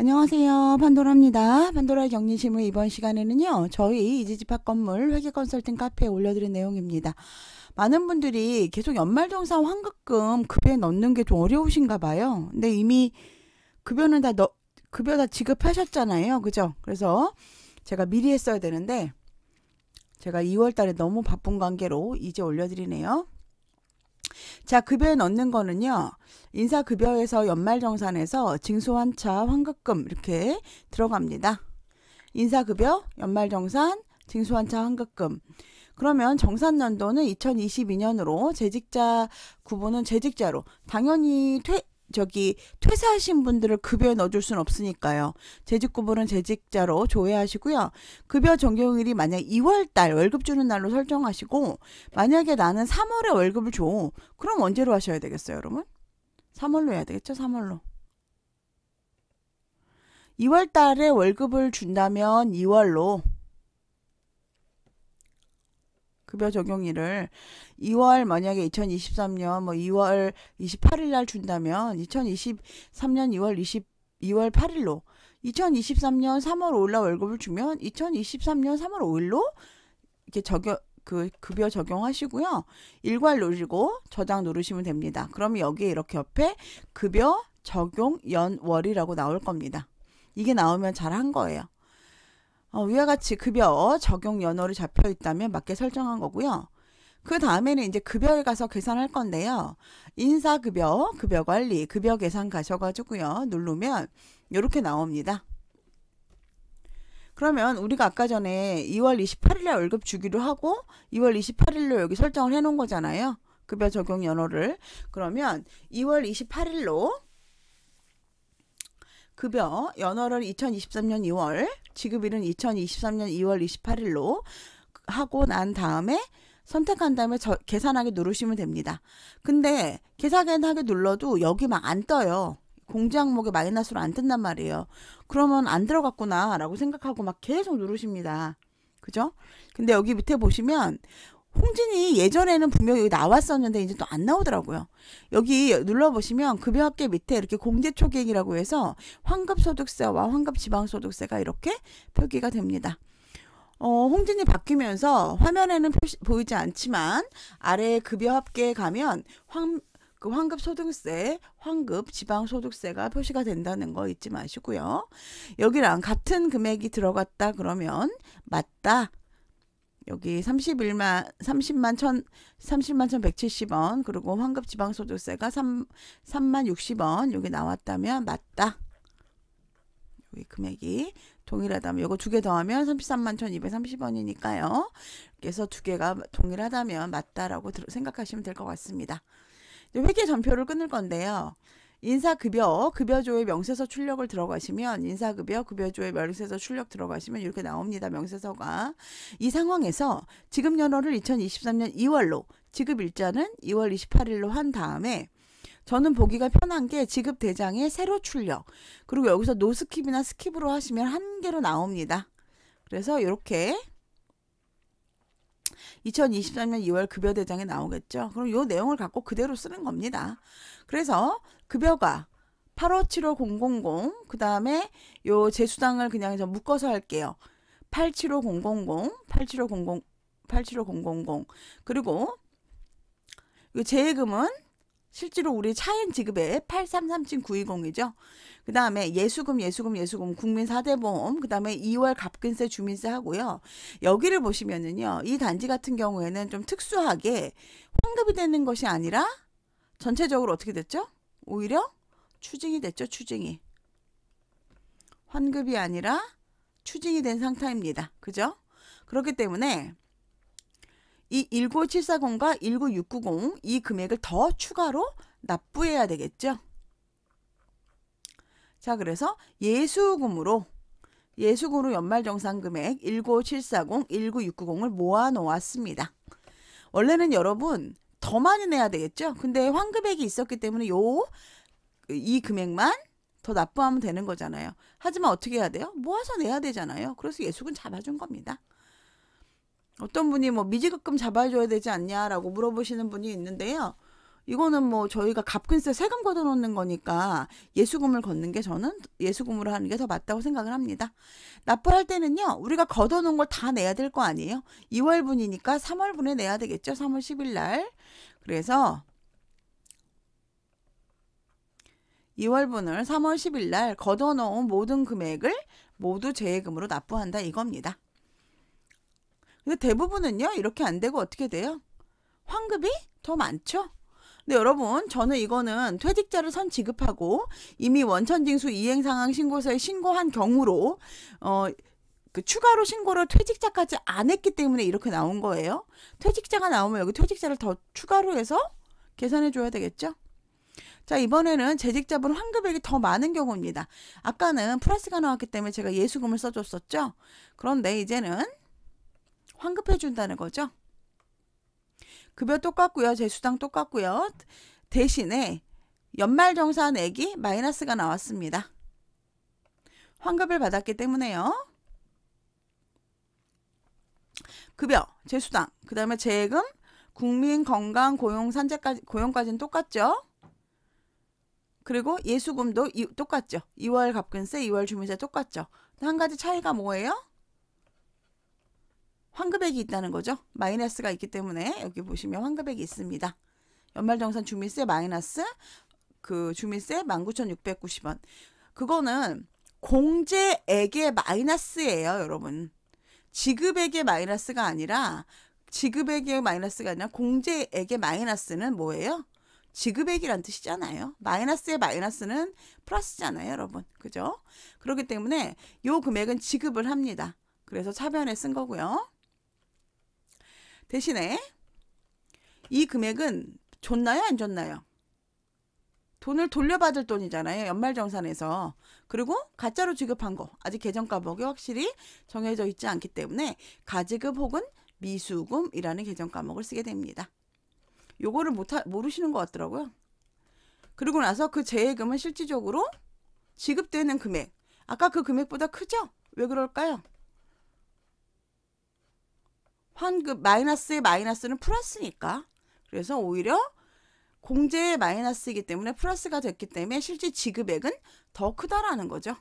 안녕하세요. 판도라입니다. 판도라 경리심의 이번 시간에는요. 저희 이지집합 건물 회계 컨설팅 카페에 올려드린 내용입니다. 많은 분들이 계속 연말정산 환급금 급여 에 넣는 게 좀 어려우신가 봐요. 근데 이미 급여는 다 넣, 급여 다 지급하셨잖아요. 그죠? 그래서 제가 미리 했어야 되는데 제가 2월 달에 너무 바쁜 관계로 이제 올려드리네요. 자, 급여에 넣는 거는요. 인사급여에서 연말정산에서 징수환차 환급금 이렇게 들어갑니다. 인사급여, 연말정산, 징수환차 환급금. 그러면 정산연도는 2022년으로 재직자 구분은 재직자로 당연히 퇴, 저기 퇴사하신 분들을 급여에 넣어줄 수는 없으니까요. 재직구보는 재직자로 조회하시고요. 급여 적용일이 만약 2월달 월급 주는 날로 설정하시고 만약에 나는 3월에 월급을 줘. 그럼 언제로 하셔야 되겠어요 여러분? 3월로 해야 되겠죠? 3월로. 2월달에 월급을 준다면 2월로 급여 적용일을 2월 만약에 2023년 뭐 2월 28일 날 준다면 2023년 2월 20 2월 8일로 2023년 3월 5일 날 월급을 주면 2023년 3월 5일로 이렇게 적용 그 급여 적용하시고요. 일괄 누르고 저장 누르시면 됩니다. 그러면 여기에 이렇게 옆에 급여 적용 연월이라고 나올 겁니다. 이게 나오면 잘 한 거예요. 어, 위와 같이 급여 적용 연호를 잡혀 있다면 맞게 설정한 거고요. 그 다음에는 이제 급여에 가서 계산할 건데요. 인사급여, 급여관리, 급여 계산 가셔가지고요. 누르면 이렇게 나옵니다. 그러면 우리가 아까 전에 2월 28일에 월급 주기로 하고 2월 28일로 여기 설정을 해놓은 거잖아요. 급여 적용 연호를. 그러면 2월 28일로 급여 연월을 2023년 2월, 지급일은 2023년 2월 28일로 하고 난 다음에 선택한 다음에 저, 계산하게 누르시면 됩니다. 근데 계산하게 눌러도 여기 막 안 떠요. 공지 항목에 마이너스로 안 뜬단 말이에요. 그러면 안 들어갔구나라고 생각하고 막 계속 누르십니다. 그죠? 근데 여기 밑에 보시면 홍진이 예전에는 분명 여기 나왔었는데 이제 또 안 나오더라고요. 여기 눌러보시면 급여합계 밑에 이렇게 공제초갱이라고 해서 환급소득세와 환급지방소득세가 이렇게 표기가 됩니다. 어, 홍진이 바뀌면서 화면에는 표시, 보이지 않지만 아래 급여합계에 가면 황, 그 환급 소득세, 환급 지방 소득세가 표시가 된다는 거 잊지 마시고요. 여기랑 같은 금액이 들어갔다 그러면 맞다 여기 31만 30만 1 30만 1,170원 그리고 환급 지방 소득세가 3 3만 60원 여기 나왔다면 맞다. 여기 금액이 동일하다면 요거 두 개 더하면 33만 1,230원이니까요. 그래서 두 개가 동일하다면 맞다라고 생각하시면 될 것 같습니다. 회계 전표를 끊을 건데요. 인사급여, 급여조의 명세서 출력을 들어가시면 인사급여, 급여조의 명세서 출력 들어가시면 이렇게 나옵니다. 명세서가. 이 상황에서 지급 연월을 2023년 2월로 지급 일자는 2월 28일로 한 다음에 저는 보기가 편한 게 지급 대장의 새로 출력 그리고 여기서 노스킵이나 스킵으로 하시면 한 개로 나옵니다. 그래서 이렇게 2023년 2월 급여 대장에 나오겠죠. 그럼 요 내용을 갖고 그대로 쓰는 겁니다. 그래서 급여가 857500그 다음에 요 재수당을 그냥 좀 묶어서 할게요. 87500, 87500, 87500 그리고 요 재예금은 실제로 우리 차인 지급에 8337920이죠. 그 다음에 예수금, 예수금, 예수금, 국민 사대 보험, 그 다음에 2월 갑근세 주민세 하고요. 여기를 보시면은요, 이 단지 같은 경우에는 좀 특수하게 환급이 되는 것이 아니라 전체적으로 어떻게 됐죠? 오히려 추징이 됐죠, 추징이. 환급이 아니라 추징이 된 상태입니다. 그죠? 그렇기 때문에 이 19740과 19690 이 금액을 더 추가로 납부해야 되겠죠. 자, 그래서 예수금으로 예수금으로 연말정산 금액 19740, 19690을 모아 놓았습니다. 원래는 여러분 더 많이 내야 되겠죠. 근데 환급액이 있었기 때문에 요 이 금액만 더 납부하면 되는 거잖아요. 하지만 어떻게 해야 돼요? 모아서 내야 되잖아요. 그래서 예수금 잡아준 겁니다. 어떤 분이 뭐 미지급금 잡아줘야 되지 않냐라고 물어보시는 분이 있는데요. 이거는 뭐 저희가 갑근세 세금 걷어놓는 거니까 예수금을 걷는 게 저는 예수금으로 하는 게 더 맞다고 생각을 합니다. 납부할 때는요. 우리가 걷어놓은 걸 다 내야 될 거 아니에요. 2월분이니까 3월분에 내야 되겠죠. 3월 10일 날. 그래서 2월분을 3월 10일 날 걷어놓은 모든 금액을 모두 재예금으로 납부한다 이겁니다. 근데 대부분은요 이렇게 안 되고 어떻게 돼요? 환급이 더 많죠. 근데 여러분 저는 이거는 퇴직자를 선 지급하고 이미 원천징수 이행 상황 신고서에 신고한 경우로 어. 그 추가로 신고를 퇴직자까지 안 했기 때문에 이렇게 나온 거예요. 퇴직자가 나오면 여기 퇴직자를 더 추가로 해서 계산해 줘야 되겠죠? 자, 이번에는 재직자분 환급액이 더 많은 경우입니다. 아까는 플러스가 나왔기 때문에 제가 예수금을 써줬었죠? 그런데 이제는 환급해 준다는 거죠. 급여 똑같고요. 재수당 똑같고요. 대신에 연말정산 액이 마이너스가 나왔습니다. 환급을 받았기 때문에요. 급여, 재수당, 그 다음에 재해금, 국민 건강 고용 산재까지 고용까지는 똑같죠. 그리고 예수금도 이, 똑같죠. 2월 갑근세, 2월 주민세 똑같죠. 한 가지 차이가 뭐예요? 환급액이 있다는 거죠. 마이너스가 있기 때문에 여기 보시면 환급액이 있습니다. 연말정산 주민세 마이너스 그 주민세 19,690원. 그거는 공제액의 마이너스예요, 여러분. 지급액의 마이너스가 아니라 지급액의 마이너스가 아니라 공제액의 마이너스는 뭐예요? 지급액이란 뜻이잖아요. 마이너스의 마이너스는 플러스잖아요, 여러분. 그죠? 그렇기 때문에 요 금액은 지급을 합니다. 그래서 차변에 쓴 거고요. 대신에 이 금액은 좋나요안좋나요 돈을 돌려받을 돈이잖아요. 연말정산에서. 그리고 가짜로 지급한 거. 아직 계정과목이 확실히 정해져 있지 않기 때문에 가지급 혹은 미수금이라는 계정과목을 쓰게 됩니다. 요거를 못 모르시는 것 같더라고요. 그리고 나서 그 재해금은 실질적으로 지급되는 금액. 아까 그 금액보다 크죠? 왜 그럴까요? 환급 마이너스의 마이너스는 플러스니까. 그래서 오히려 공제의 마이너스이기 때문에 플러스가 됐기 때문에 실제 지급액은 더 크다라는 거죠.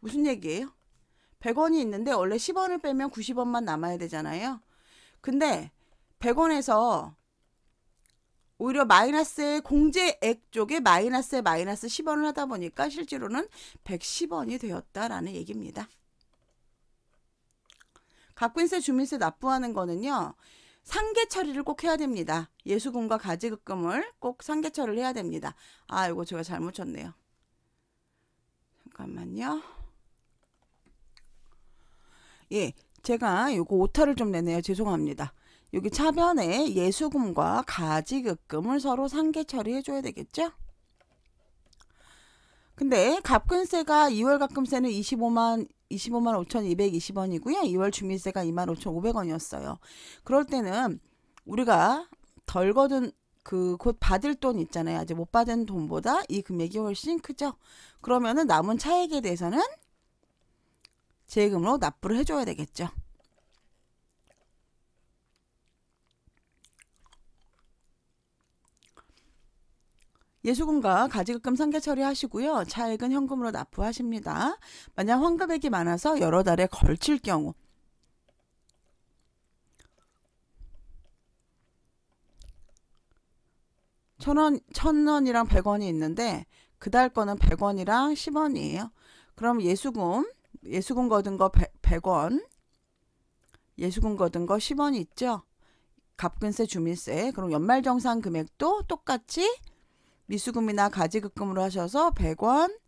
무슨 얘기예요? 100원이 있는데 원래 10원을 빼면 90원만 남아야 되잖아요. 근데 100원에서 오히려 마이너스의 공제액 쪽에 마이너스의 마이너스 10원을 하다 보니까 실제로는 110원이 되었다라는 얘기입니다. 가구인세 주민세 납부하는 거는요. 상계 처리를 꼭 해야 됩니다. 예수금과 가지급금을 꼭 상계 처리를 해야 됩니다. 아, 이거 제가 잘못 쳤네요. 잠깐만요. 예, 제가 요거 오타를 좀 내네요. 죄송합니다. 여기 차변에 예수금과 가지급금을 서로 상계 처리해줘야 되겠죠? 근데 갑근세가 2월 갑금세는 25만 25만 5,220원이고요. 2월 주민세가 2만 5,500원이었어요. 그럴 때는 우리가 덜 거둔 그곧 받을 돈 있잖아요. 아직 못 받은 돈보다 이 금액이 훨씬 크죠. 그러면은 남은 차액에 대해서는 재금으로 납부를 해줘야 되겠죠. 예수금과 가지급금 상계 처리하시고요. 차액은 현금으로 납부하십니다. 만약 환급액이 많아서 여러 달에 걸칠 경우 천원, 천원이랑 백원이 있는데 그 달 거는 백원이랑 십원이에요. 그럼 예수금, 예수금 거둔 거 백원, 예수금 거둔 거 십원이 있죠. 갑근세, 주민세, 그럼 연말정산 금액도 똑같이 미수금이나 가지급금으로 하셔서 100원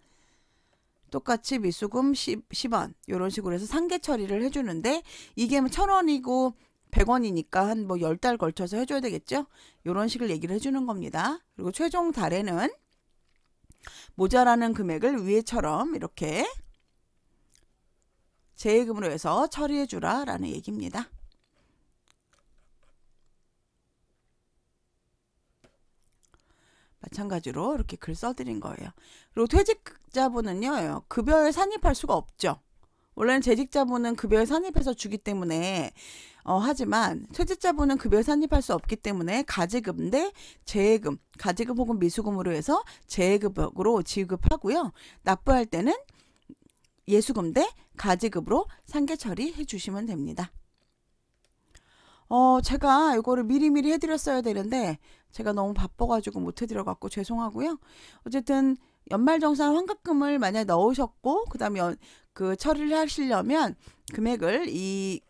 똑같이 미수금 10, 10원 이런 식으로 해서 상계 처리를 해주는데 이게 뭐 1000원이고 100원이니까 한 뭐 10달 걸쳐서 해줘야 되겠죠? 이런 식을 얘기를 해주는 겁니다. 그리고 최종 달에는 모자라는 금액을 위에처럼 이렇게 재해금으로 해서 처리해주라 라는 얘기입니다. 마찬가지로 이렇게 글 써드린 거예요. 그리고 퇴직자분은요, 급여에 산입할 수가 없죠. 원래는 재직자분은 급여에 산입해서 주기 때문에 어, 하지만 퇴직자분은 급여에 산입할 수 없기 때문에 가지급 대 재해금, 가지급 혹은 미수금으로 해서 재해급으로 지급하고요. 납부할 때는 예수금 대 가지급으로 상계 처리해 주시면 됩니다. 어, 제가 이거를 미리미리 해드렸어야 되는데, 제가 너무 바빠가지고 못해드려갖고 죄송하고요. 어쨌든, 연말정산 환급금을 만약 에 넣으셨고, 그 다음에 그 처리를 하시려면 금액을 이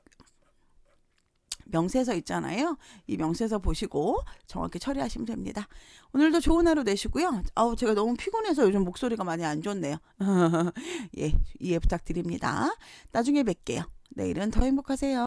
명세서 있잖아요. 이 명세서 보시고 정확히 처리하시면 됩니다. 오늘도 좋은 하루 되시고요. 아우 제가 너무 피곤해서 요즘 목소리가 많이 안 좋네요. 예, 이해 부탁드립니다. 나중에 뵐게요. 내일은 더 행복하세요.